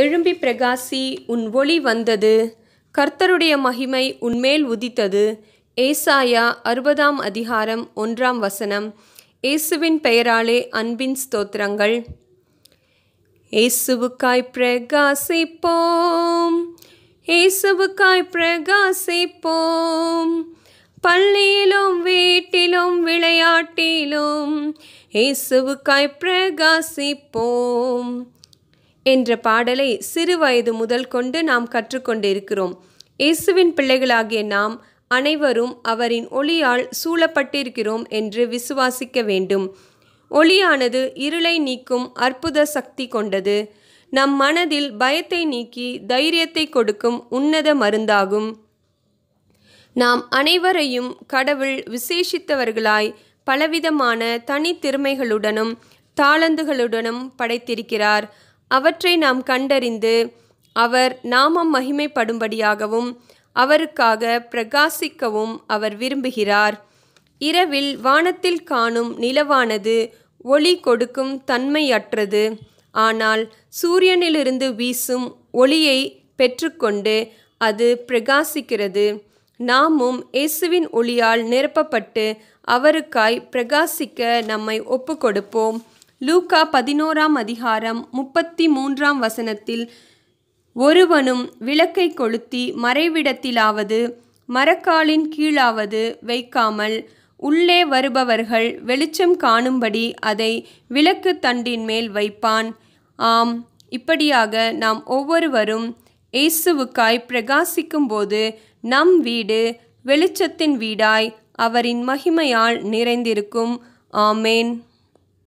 எழும்பி பிரகாசி உன் ஒளி வந்தது கர்த்தருடைய மகிமை உன்மேல் உதித்தது ஏசாயா அறுபதாம் அதிகாரம் ஒன்றாம் வசனம் இயேசுவின் பெயராலே அன்பின் ஸ்தோத்திரங்கள் இயேசுவுக்காய் பிரகாசிப்போம் இயேசுவுக்காய் பிரகாசிப்போம் பள்ளியிலும் வீட்டிலும் விளையாட்டிலும் இயேசுவுக்காய் பிரகாசிப்போம் என்ற பாடலை சிறு வயது முதல் கொண்டு நாம் கற்றுக்கொண்டிருக்கிறோம் இயேசுவின் பிள்ளைகளாகிய நாம் அனைவரும் அவரின் ஒளியால் சூழப்பட்டிருக்கிறோம் என்று விசுவாசிக்க வேண்டும் ஒளியானது இருளை நீக்கும் அற்புத சக்தி கொண்டது நம் மனதில் பயத்தை நீக்கி தைரியத்தை கொடுக்கும் உன்னத மருந்தாகும் நாம் அனைவரையும் கடவுள் விசேஷித்தவர்களாய் பலவிதமான தனித்திறமைகளுடனும் தாளந்துகளுடனும் படைத்திருக்கிறார் அவற்றை நாம் கண்டறிந்து அவர் நாமம் மகிமைப்படும்படியாகவும் அவருக்காக பிரகாசிக்கவும் அவர் விரும்புகிறார் இரவில் வானத்தில் காணும் நிலவானது ஒளி கொடுக்கும் தன்மையற்றது ஆனால் சூரியனிலிருந்து வீசும் ஒளியை பெற்றுக்கொண்டு அது பிரகாசிக்கிறது நாமும் இயேசுவின் ஒளியால் நிரப்பப்பட்டு அவருக்காய் பிரகாசிக்க நம்மை ஒப்பு கொடுப்போம் லூக்கா பதினோராம் அதிகாரம் முப்பத்தி மூன்றாம் வசனத்தில் ஒருவனும் விளக்கை கொளுத்தி மறைவிடத்திலாவது மரக்காலின் கீழாவது வைக்காமல் உள்ளே வருபவர்கள் வெளிச்சம் காணும்படி அதை விளக்கு தண்டின் மேல் வைப்பான் ஆம் இப்படியாக நாம் ஒவ்வொருவரும் இயேசுவுக்காய் பிரகாசிக்கும்போது நம் வீடு வெளிச்சத்தின் வீடாய் அவரின் மகிமையால் நிறைந்திருக்கும் ஆமேன்